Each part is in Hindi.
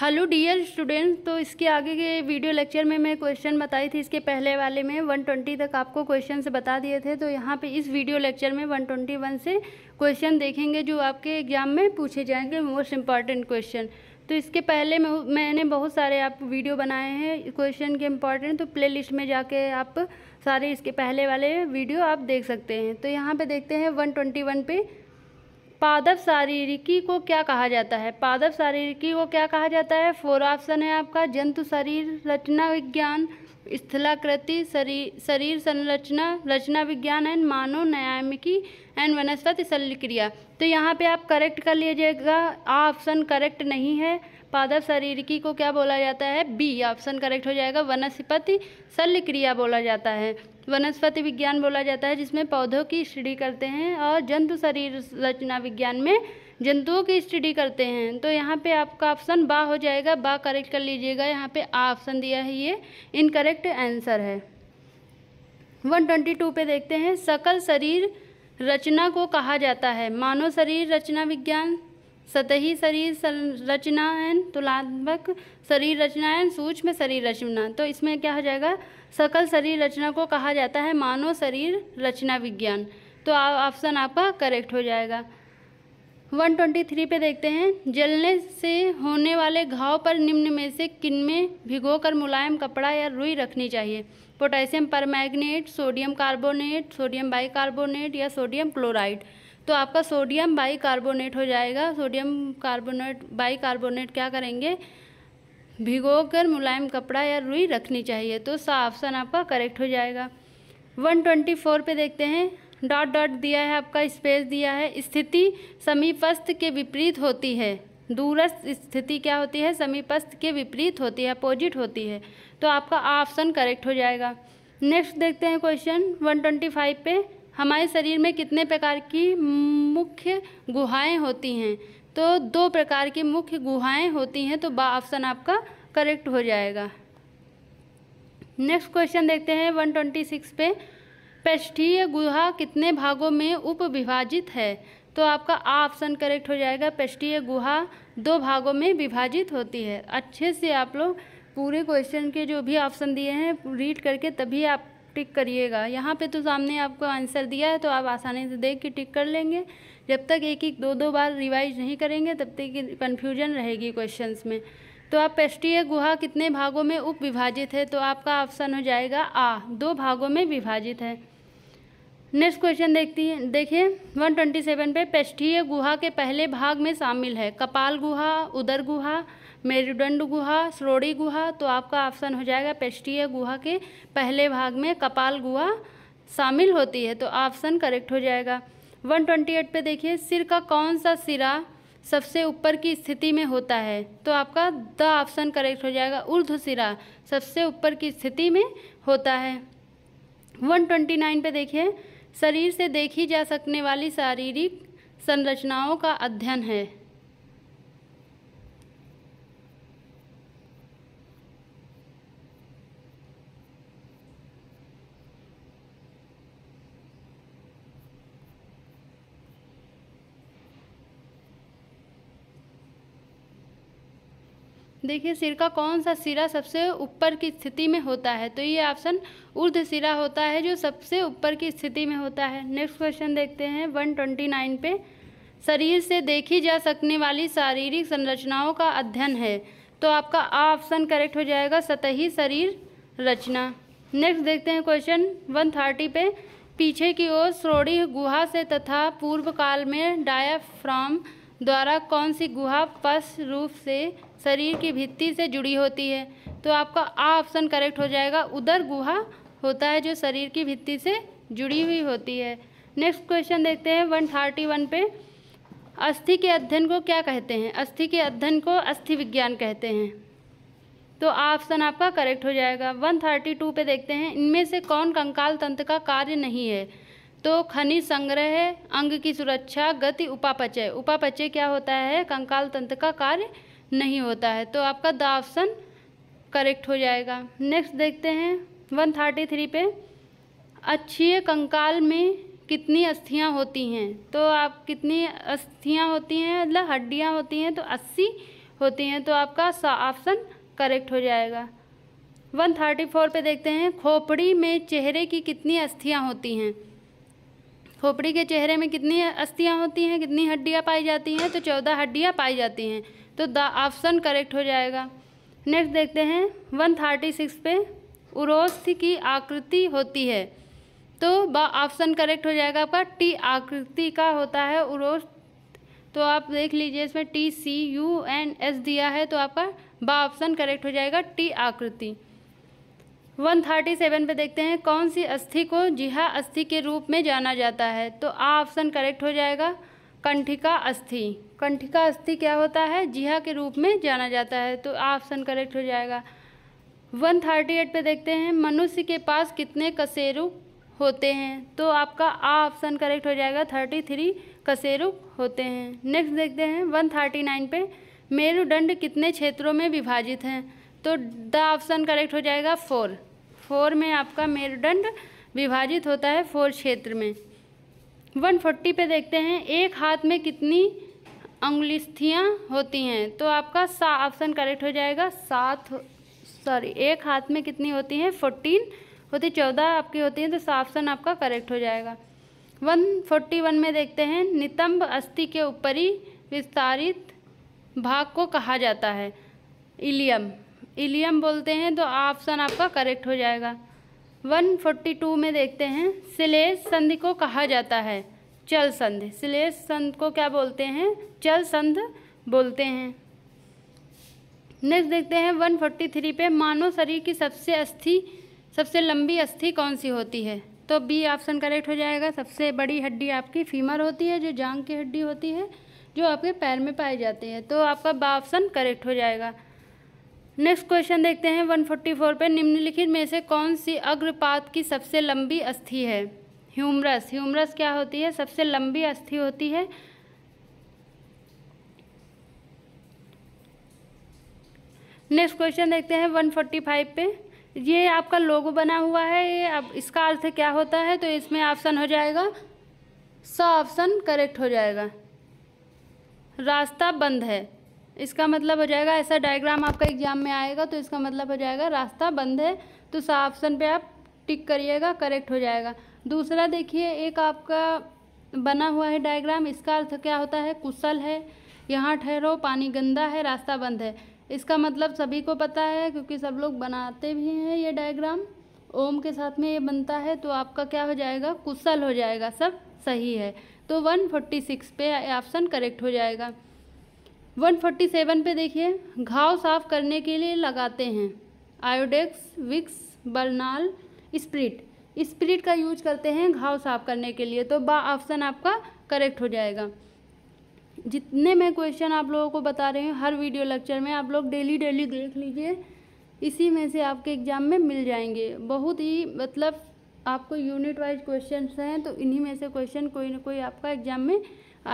हेलो डियर स्टूडेंट तो इसके आगे के वीडियो लेक्चर में मैं क्वेश्चन बताई थी इसके पहले वाले में 120 तक आपको क्वेश्चन से बता दिए थे तो यहाँ पे इस वीडियो लेक्चर में 121 से क्वेश्चन देखेंगे जो आपके एग्जाम में पूछे जाएंगे मोस्ट इम्पॉर्टेंट क्वेश्चन तो इसके पहले मैं मैंने बहुत सारे आप वीडियो बनाए हैं क्वेश्चन के इम्पॉर्टेंट तो प्ले में जाके आप सारे इसके पहले वाले वीडियो आप देख सकते हैं तो यहाँ पर देखते हैं वन पे पादप शारीरिकी को क्या कहा जाता है पादप शारीरिकी को क्या कहा जाता है फोर ऑप्शन है आपका जंतु शरीर रचना विज्ञान स्थलाकृति शरीर शरीर संरचना रचना विज्ञान एंड मानव नयामिकी एंड वनस्पति शल्य क्रिया तो यहाँ पे आप करेक्ट कर लीजिएगा आ ऑप्शन करेक्ट नहीं है पादप शारीरिकी को क्या बोला जाता है बी ऑप्शन करेक्ट हो जाएगा वनस्पति शल्य क्रिया बोला जाता है वनस्पति विज्ञान बोला जाता है जिसमें पौधों की स्टडी करते हैं और जंतु शरीर रचना विज्ञान में जंतुओं की स्टडी करते हैं तो यहाँ पे आपका ऑप्शन बा हो जाएगा बा करेक्ट कर लीजिएगा यहाँ पे आ ऑप्शन दिया है ये इनकरेक्ट आंसर है 122 पे देखते हैं सकल शरीर रचना को कहा जाता है मानव शरीर रचना विज्ञान सतही शरीर संरचनाएं तुलनात्मक शरीर रचनाएं सूक्ष्म शरीर रचना तो इसमें क्या हो जाएगा सकल शरीर रचना को कहा जाता है मानव शरीर रचना विज्ञान तो ऑप्शन आपका करेक्ट हो जाएगा 123 पे देखते हैं जलने से होने वाले घाव पर निम्न में से में भिगोकर मुलायम कपड़ा या रुई रखनी चाहिए potassium permanganate sodium carbonate sodium bicarbonate या सोडियम क्लोराइड तो आपका सोडियम बाई कार्बोनेट हो जाएगा सोडियम कार्बोनेट बाई कार्बोनेट क्या करेंगे भिगो कर मुलायम कपड़ा या रुई रखनी चाहिए तो सा ऑप्शन आपका करेक्ट हो जाएगा 124 पे देखते हैं डॉट डॉट दिया है आपका स्पेस दिया है स्थिति समीपस्थ के विपरीत होती है दूरस्थ स्थिति क्या होती है समीपस्थ के विपरीत होती है अपोजिट होती है तो आपका ऑप्शन करेक्ट हो जाएगा नेक्स्ट देखते हैं क्वेश्चन 125 पे हमारे शरीर में कितने प्रकार की मुख्य गुहाएं होती हैं तो दो प्रकार की मुख्य गुहाएं होती हैं तो बा ऑप्शन आपका करेक्ट हो जाएगा नेक्स्ट क्वेश्चन देखते हैं वन ट्वेंटी सिक्स पे पृष्ठीय गुहा कितने भागों में उपविभाजित है तो आपका आ ऑप्शन करेक्ट हो जाएगा पृष्ठीय गुहा दो भागों में विभाजित होती है अच्छे से आप लोग पूरे क्वेश्चन के जो भी ऑप्शन दिए हैं रीड करके तभी आप टिक करिएगा यहाँ पे तो सामने आपको आंसर दिया है तो आप आसानी से देख के टिक कर लेंगे जब तक एक एक दो दो बार रिवाइज नहीं करेंगे तब तक कन्फ्यूजन रहेगी क्वेश्चंस में तो आप पेस्टीय गुहा कितने भागों में उप विभाजित है तो आपका ऑप्शन हो जाएगा आ दो भागों में विभाजित है नेक्स्ट क्वेश्चन देखती है देखिए 127 पे पेस्टीय गुहा के पहले भाग में शामिल है कपाल गुहा उदर गुहा मेरुदंड गुहा श्रोड़ी गुहा तो आपका ऑप्शन हो जाएगा पेस्टीय गुहा के पहले भाग में कपाल गुहा शामिल होती है तो ऑप्शन करेक्ट हो जाएगा 128 पे देखिए सिर का कौन सा सिरा सबसे ऊपर की स्थिति में होता है तो आपका द ऑप्शन करेक्ट हो जाएगा उर्ध सिरा सबसे ऊपर की स्थिति में होता है 129 पे देखिए शरीर से देखी जा सकने वाली शारीरिक संरचनाओं का अध्ययन है देखिए सिर का कौन सा सिरा सबसे ऊपर की स्थिति में होता है तो ये ऑप्शन ऊर्ध सिरा होता है जो सबसे ऊपर की स्थिति में होता है नेक्स्ट क्वेश्चन देखते हैं वन ट्वेंटी नाइन पे शरीर से देखी जा सकने वाली शारीरिक संरचनाओं का अध्ययन है तो आपका आ ऑप्शन करेक्ट हो जाएगा सतही शरीर रचना नेक्स्ट देखते हैं क्वेश्चन वन थर्टी पे पीछे की ओर श्रोणी गुहा से तथा पूर्व काल में डायाफ्राम द्वारा कौन सी गुहा पश रूप से शरीर की भित्ति से जुड़ी होती है तो आपका आ ऑप्शन करेक्ट हो जाएगा उदर गुहा होता है जो शरीर की भित्ति से जुड़ी हुई होती है नेक्स्ट क्वेश्चन देखते हैं वन थर्टी वन पे अस्थि के अध्ययन को क्या कहते हैं अस्थि के अध्ययन को अस्थि विज्ञान कहते हैं तो ऑप्शन आपका करेक्ट हो जाएगा वन थर्टी टू पर देखते हैं इनमें से कौन कंकाल तंत्र का कार्य नहीं है तो खनिज संग्रह अंग की सुरक्षा गति उपापचय उपापचय क्या होता है कंकाल तंत्र का कार्य नहीं होता है तो आपका द ऑप्शन करेक्ट हो जाएगा नेक्स्ट देखते हैं वन थर्टी थ्री पे अच्छी कंकाल में कितनी अस्थियाँ होती हैं तो आप कितनी अस्थियाँ होती हैं मतलब हड्डियाँ होती हैं तो अस्सी होती हैं तो आपका ऑप्शन करेक्ट हो जाएगा वन थर्टी फोर पर देखते हैं खोपड़ी में चेहरे की कितनी अस्थियाँ होती हैं खोपड़ी के चेहरे में कितनी अस्थियाँ होती हैं कितनी हड्डियाँ पाई जाती हैं तो चौदह हड्डियाँ पाई जाती हैं तो द ऑप्शन करेक्ट हो जाएगा नेक्स्ट देखते हैं वन थर्टी सिक्स पे उरोस की आकृति होती है तो ब ऑप्शन करेक्ट हो जाएगा आपका टी आकृति का होता है उरोस तो आप देख लीजिए इसमें T C U N S दिया है तो आपका ब ऑप्शन करेक्ट हो जाएगा टी आकृति वन थर्टी सेवन पे देखते हैं कौन सी अस्थि को जिहा अस्थि के रूप में जाना जाता है तो आ ऑप्शन करेक्ट हो जाएगा कंठिका अस्थि कंठिका अस्थि क्या होता है जिहा के रूप में जाना जाता है तो ऑप्शन करेक्ट हो जाएगा वन थर्टी एट पर देखते हैं मनुष्य के पास कितने कसेरु होते हैं तो आपका आ ऑप्शन करेक्ट हो जाएगा थर्टी थ्री कसेरु होते हैं नेक्स्ट देखते हैं वन थर्टी नाइन पे मेरुदंड कितने क्षेत्रों में विभाजित हैं तो द ऑप्शन करेक्ट हो जाएगा फोर फोर में आपका मेरुदंड विभाजित होता है फोर क्षेत्र में वन फोर्टी पे देखते हैं एक हाथ में कितनी अंगुलस्थियाँ होती हैं तो आपका सा ऑप्शन करेक्ट हो जाएगा सात सॉरी एक हाथ में कितनी होती हैं फोर्टीन होती चौदह आपकी होती हैं तो सा ऑप्शन आपका करेक्ट हो जाएगा वन फोर्टी वन में देखते हैं नितंब अस्थि के ऊपरी विस्तारित भाग को कहा जाता है इलियम इलियम बोलते हैं तो ऑप्शन आपका करेक्ट हो जाएगा 142 में देखते हैं सिलेश संधि को कहा जाता है चल संध सिलेश संध को क्या बोलते हैं चल संध बोलते हैं नेक्स्ट देखते हैं 143 पे मानव शरीर की सबसे अस्थि सबसे लंबी अस्थि कौन सी होती है तो बी ऑप्शन करेक्ट हो जाएगा सबसे बड़ी हड्डी आपकी फीमर होती है जो जांग की हड्डी होती है जो आपके पैर में पाई जाती है तो आपका बा ऑप्शन करेक्ट हो जाएगा नेक्स्ट क्वेश्चन देखते हैं 144 पे निम्नलिखित में से कौन सी अग्रपात की सबसे लंबी अस्थि है ह्यूमरस ह्यूमरस क्या होती है सबसे लंबी अस्थि होती है नेक्स्ट क्वेश्चन देखते हैं 145 पे ये आपका लोगो बना हुआ है ये अब इसका अर्थ क्या होता है तो इसमें ऑप्शन हो जाएगा सौ ऑप्शन करेक्ट हो जाएगा रास्ता बंद है इसका मतलब हो जाएगा ऐसा डायग्राम आपका एग्जाम में आएगा तो इसका मतलब हो जाएगा रास्ता बंद है तो सा ऑप्शन पे आप टिक करिएगा करेक्ट हो जाएगा दूसरा देखिए एक आपका बना हुआ है डायग्राम इसका अर्थ क्या होता है कुशल है यहाँ ठहरो पानी गंदा है रास्ता बंद है इसका मतलब सभी को पता है क्योंकि सब लोग बनाते भी हैं ये डायग्राम ओम के साथ में ये बनता है तो आपका क्या हो जाएगा कुशल हो जाएगा सब सही है तो 146 पे ऑप्शन करेक्ट हो जाएगा 147 पे देखिए घाव साफ करने के लिए लगाते हैं Iodex Vicks Burnol spirit spirit का यूज करते हैं घाव साफ करने के लिए तो बा ऑप्शन आपका करेक्ट हो जाएगा जितने मैं क्वेश्चन आप लोगों को बता रही हूँ हर वीडियो लेक्चर में आप लोग डेली डेली देख लीजिए इसी में से आपके एग्ज़ाम में मिल जाएंगे बहुत ही मतलब आपको यूनिट वाइज क्वेश्चन हैं तो इन्हीं में से क्वेश्चन कोई ना कोई आपका एग्जाम में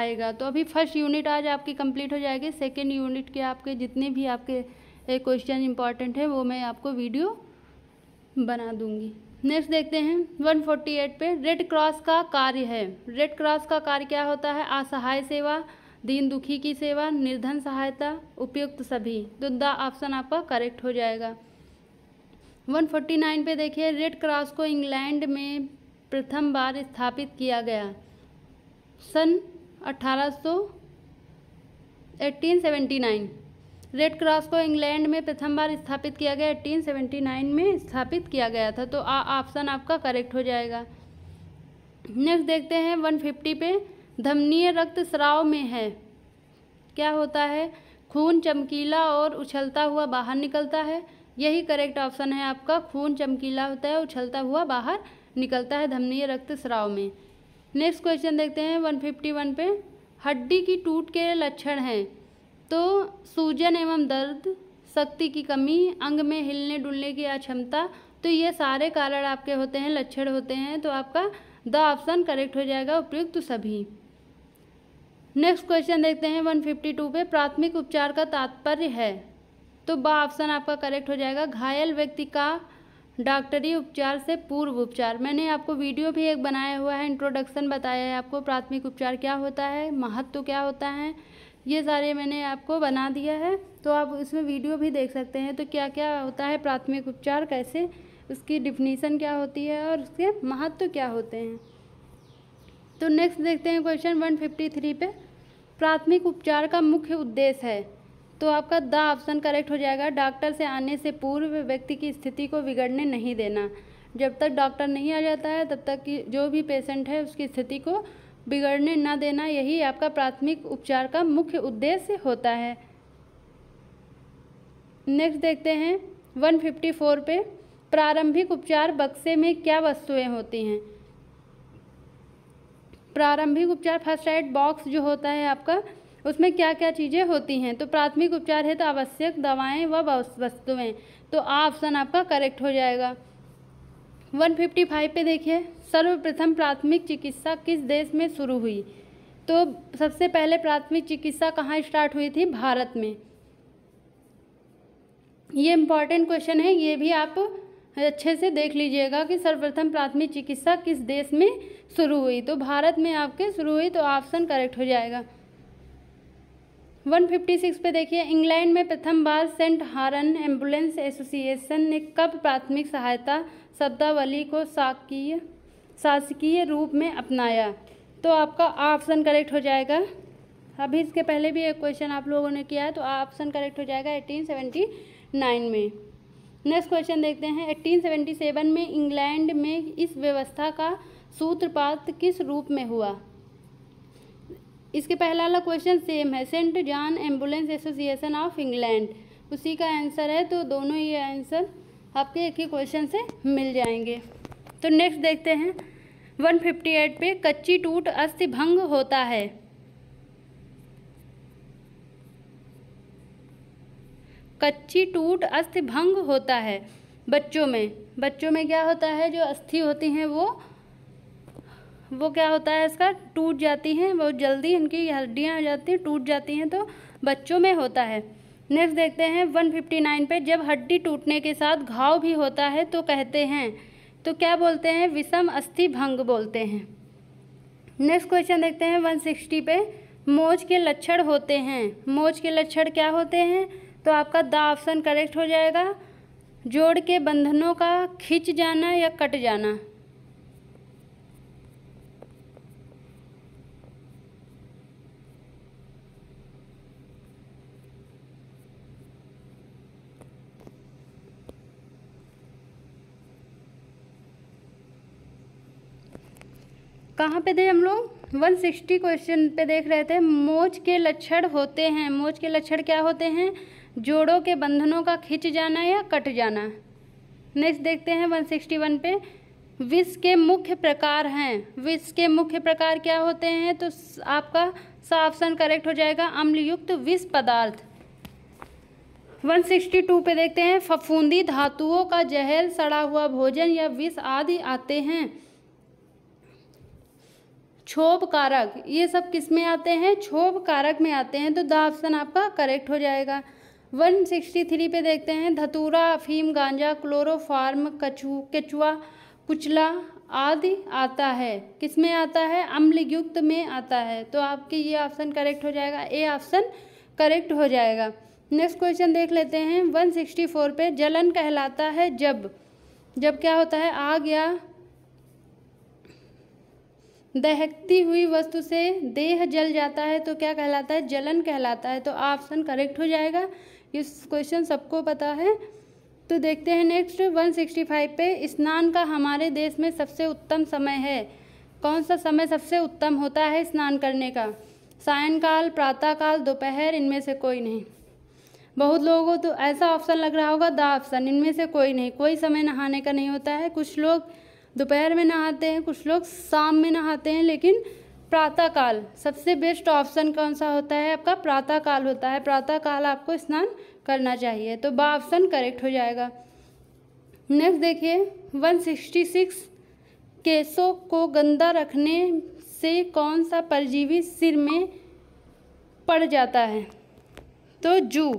आएगा तो अभी फर्स्ट यूनिट आज आपकी कंप्लीट हो जाएगी सेकेंड यूनिट के आपके जितने भी आपके क्वेश्चन इंपॉर्टेंट है वो मैं आपको वीडियो बना दूंगी नेक्स्ट देखते हैं 148 पे रेड क्रॉस का कार्य है रेड क्रॉस का कार्य क्या होता है असहाय सेवा दीन दुखी की सेवा निर्धन सहायता उपयुक्त सभी तो द ऑप्शन आपका करेक्ट हो जाएगा 149 पे देखिए रेड क्रॉस को इंग्लैंड में प्रथम बार स्थापित किया गया सन 1879 रेड क्रॉस को इंग्लैंड में प्रथम बार स्थापित किया गया 1879 में स्थापित किया गया था तो ऑप्शन आपका करेक्ट हो जाएगा नेक्स्ट देखते हैं 150 पे धमनीय रक्त स्राव में है क्या होता है खून चमकीला और उछलता हुआ बाहर निकलता है यही करेक्ट ऑप्शन है आपका खून चमकीला होता है उछलता हुआ बाहर निकलता है धमनीय रक्त स्राव में नेक्स्ट क्वेश्चन देखते हैं 151 पे हड्डी की टूट के लक्षण हैं तो सूजन एवं दर्द शक्ति की कमी अंग में हिलने डुलने की अक्षमता तो ये सारे कारण आपके होते हैं लक्षण होते हैं तो आपका द ऑप्शन करेक्ट हो जाएगा उपयुक्त सभी नेक्स्ट क्वेश्चन देखते हैं 152 पे प्राथमिक उपचार का तात्पर्य है तो बा ऑप्शन आपका करेक्ट हो जाएगा घायल व्यक्ति का डॉक्टरी उपचार से पूर्व उपचार मैंने आपको वीडियो भी एक बनाया हुआ है इंट्रोडक्शन बताया है आपको प्राथमिक उपचार क्या होता है महत्व क्या होता है ये सारे मैंने आपको बना दिया है तो आप इसमें वीडियो भी देख सकते हैं तो क्या क्या होता है प्राथमिक उपचार कैसे उसकी डिफिनीसन क्या होती है और उसके महत्व क्या होते हैं तो नेक्स्ट देखते हैं क्वेश्चन वन फिफ्टी थ्री पे प्राथमिक उपचार का मुख्य उद्देश्य है तो आपका द ऑप्शन करेक्ट हो जाएगा डॉक्टर से आने से पूर्व व्यक्ति की स्थिति को बिगड़ने नहीं देना जब तक डॉक्टर नहीं आ जाता है तब तक कि जो भी पेशेंट है उसकी स्थिति को बिगड़ने ना देना यही आपका प्राथमिक उपचार का मुख्य उद्देश्य होता है नेक्स्ट देखते हैं 154 पे प्रारंभिक उपचार बक्से में क्या वस्तुएं होती हैं प्रारंभिक उपचार फर्स्ट एड बॉक्स जो होता है आपका उसमें क्या क्या चीज़ें होती हैं तो प्राथमिक उपचार है तो आवश्यक दवाएं व वस्तुएं तो आ ऑप्शन आपका करेक्ट हो जाएगा 155 पे देखिए सर्वप्रथम प्राथमिक चिकित्सा किस देश में शुरू हुई तो सबसे पहले प्राथमिक चिकित्सा कहाँ स्टार्ट हुई थी भारत में ये इम्पॉर्टेंट क्वेश्चन है ये भी आप अच्छे से देख लीजिएगा कि सर्वप्रथम प्राथमिक चिकित्सा किस देश में शुरू हुई तो भारत में आपके शुरू हुई तो ऑप्शन करेक्ट हो जाएगा 156 पे देखिए इंग्लैंड में प्रथम बार सेंट हारन एम्बुलेंस एसोसिएशन ने कब प्राथमिक सहायता शब्दावली को शाकीय शासकीय रूप में अपनाया तो आपका ऑप्शन करेक्ट हो जाएगा अभी इसके पहले भी एक क्वेश्चन आप लोगों ने किया है तो ऑप्शन करेक्ट हो जाएगा 1879 में नेक्स्ट क्वेश्चन देखते हैं 1877 में इंग्लैंड में इस व्यवस्था का सूत्रपात किस रूप में हुआ इसके पहला वाला क्वेश्चन सेम है saint John ambulance association of England उसी का आंसर है तो दोनों ये आंसर आपके एक ही क्वेश्चन से मिल जाएंगे तो नेक्स्ट देखते हैं 158 पे कच्ची टूट अस्थि भंग होता है कच्ची टूट अस्थि भंग होता है बच्चों में बच्चों में क्या होता है जो अस्थि होती हैं वो वो क्या होता है इसका टूट जाती हैं बहुत जल्दी इनकी हड्डियाँ आ जाती हैं टूट जाती हैं तो बच्चों में होता है नेक्स्ट देखते हैं 159 पे जब हड्डी टूटने के साथ घाव भी होता है तो कहते हैं तो क्या बोलते हैं विषम अस्थि भंग बोलते हैं नेक्स्ट क्वेश्चन देखते हैं 160 पे मोज के लक्षण होते हैं मोज के लक्षण क्या होते हैं तो आपका द ऑप्शन करेक्ट हो जाएगा जोड़ के बंधनों का खिंच जाना या कट जाना कहाँ पे थे हम लोग 160 क्वेश्चन पे देख रहे थे मोच के लक्षण होते हैं मोच के लक्षण क्या होते हैं जोड़ों के बंधनों का खिंच जाना या कट जाना नेक्स्ट देखते हैं 161 पे विष के मुख्य प्रकार हैं विष के मुख्य प्रकार क्या होते हैं तो आपका सा ऑप्शन करेक्ट हो जाएगा अम्लयुक्त विष पदार्थ 162 पे देखते हैं फफूंदी धातुओं का जहर सड़ा हुआ भोजन या विष आदि आते हैं क्षोभ कारक ये सब किस में आते हैं क्षोभ कारक में आते हैं तो द ऑप्शन आपका करेक्ट हो जाएगा 163 पे देखते हैं धतूरा अफीम गांजा क्लोरोफार्म कछू केचुआ कुचला आदि आता है किस में आता है अम्लयुक्त में आता है तो आपके ये ऑप्शन करेक्ट हो जाएगा ए ऑप्शन करेक्ट हो जाएगा नेक्स्ट क्वेश्चन देख लेते हैं 164 पे जलन कहलाता है जब जब क्या होता है आग या दहकती हुई वस्तु से देह जल जाता है तो क्या कहलाता है जलन कहलाता है तो ऑप्शन करेक्ट हो जाएगा इस क्वेश्चन सबको पता है तो देखते हैं नेक्स्ट 165 पे स्नान का हमारे देश में सबसे उत्तम समय है कौन सा समय सबसे उत्तम होता है स्नान करने का सायंकाल प्रातःकाल दोपहर इनमें से कोई नहीं बहुत लोगों तो ऐसा ऑप्शन लग रहा होगा द ऑप्शन इनमें से कोई नहीं कोई समय नहाने का नहीं होता है कुछ लोग दोपहर में नहाते हैं कुछ लोग शाम में नहाते हैं लेकिन प्रातःकाल सबसे बेस्ट ऑप्शन कौन सा होता है आपका प्रातःकाल होता है प्रातःकाल आपको स्नान करना चाहिए तो बा ऑप्शन करेक्ट हो जाएगा नेक्स्ट देखिए 166 केसों को गंदा रखने से कौन सा परजीवी सिर में पड़ जाता है तो जू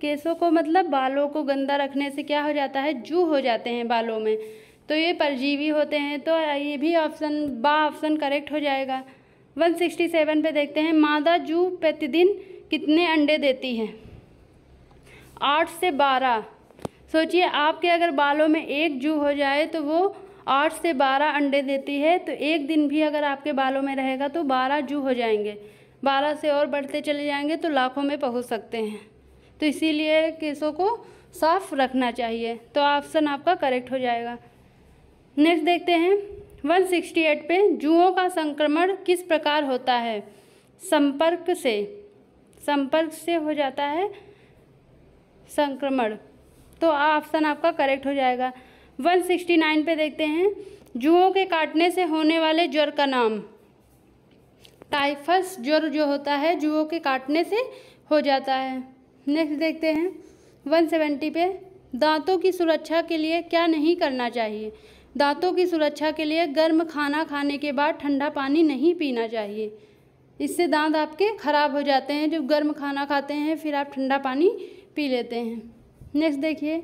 केसों को मतलब बालों को गंदा रखने से क्या हो जाता है जू हो जाते हैं बालों में तो ये परजीवी होते हैं तो ये भी ऑप्शन बा ऑप्शन करेक्ट हो जाएगा 167 पे देखते हैं मादा जू प्रतिदिन कितने अंडे देती है आठ से बारह सोचिए आपके अगर बालों में एक जू हो जाए तो वो आठ से बारह अंडे देती है तो एक दिन भी अगर आपके बालों में रहेगा तो बारह जू हो जाएंगे बारह से और बढ़ते चले जाएंगे तो लाखों में पहुंच सकते हैं तो इसीलिए केसों को साफ रखना चाहिए तो ऑप्शन आपका करेक्ट हो जाएगा नेक्स्ट देखते हैं 168 पे जुओं का संक्रमण किस प्रकार होता है संपर्क से संपर्क से हो जाता है संक्रमण तो ऑप्शन आपका करेक्ट हो जाएगा 169 पे देखते हैं जुओं के काटने से होने वाले ज्वर का नाम टाइफस ज्वर जो होता है जुओं के काटने से हो जाता है नेक्स्ट देखते हैं 170 पे दांतों की सुरक्षा के लिए क्या नहीं करना चाहिए दांतों की सुरक्षा के लिए गर्म खाना खाने के बाद ठंडा पानी नहीं पीना चाहिए इससे दांत आपके ख़राब हो जाते हैं जब गर्म खाना खाते हैं फिर आप ठंडा पानी पी लेते हैं नेक्स्ट देखिए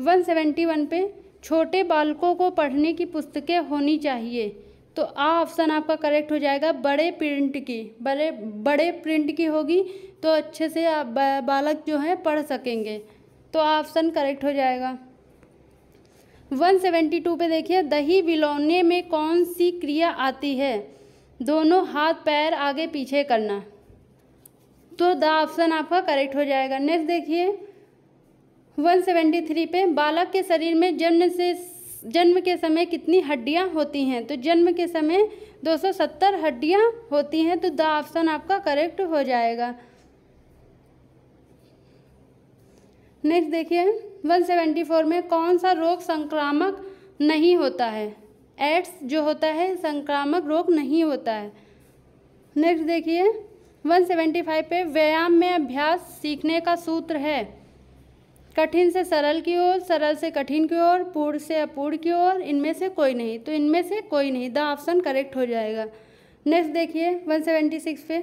171 पे छोटे बालकों को पढ़ने की पुस्तकें होनी चाहिए तो आ ऑप्शन आपका करेक्ट हो जाएगा बड़े प्रिंट की बड़े बड़े प्रिंट की होगी तो अच्छे से आप बालक जो है पढ़ सकेंगे तो ऑप्शन करेक्ट हो जाएगा 172 पे देखिए दही बिलौने में कौन सी क्रिया आती है दोनों हाथ पैर आगे पीछे करना तो द ऑप्शन आपका करेक्ट हो जाएगा नेक्स्ट देखिए 173 पे बालक के शरीर में जन्म से जन्म के समय कितनी हड्डियां होती हैं तो जन्म के समय 270 हड्डियां होती हैं तो द ऑप्शन आपका करेक्ट हो जाएगा नेक्स्ट देखिए 174 में कौन सा रोग संक्रामक नहीं होता है एड्स जो होता है संक्रामक रोग नहीं होता है नेक्स्ट देखिए 175 पे व्यायाम में अभ्यास सीखने का सूत्र है कठिन से सरल की ओर सरल से कठिन की ओर पूर्ण से अपूर्ण की ओर इनमें से कोई नहीं तो इनमें से कोई नहीं द ऑप्शन करेक्ट हो जाएगा नेक्स्ट देखिए 176 पे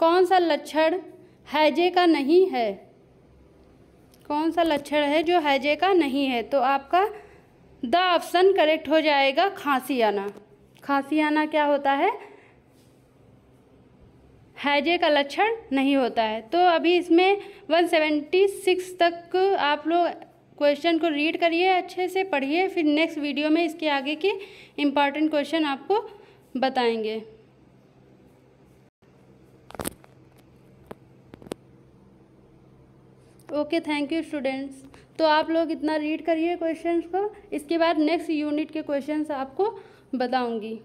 कौन सा लक्षण हैजे का नहीं है कौन सा लक्षण है जो हैजे का नहीं है तो आपका द ऑप्शन करेक्ट हो जाएगा खांसी आना खांसी आना क्या होता है हैजे का लक्षण नहीं होता है तो अभी इसमें 176 तक आप लोग क्वेश्चन को रीड करिए अच्छे से पढ़िए फिर नेक्स्ट वीडियो में इसके आगे के इम्पॉर्टेंट क्वेश्चन आपको बताएंगे ओके थैंक यू स्टूडेंट्स तो आप लोग इतना रीड करिए क्वेश्चंस को इसके बाद नेक्स्ट यूनिट के क्वेश्चंस आपको बताऊंगी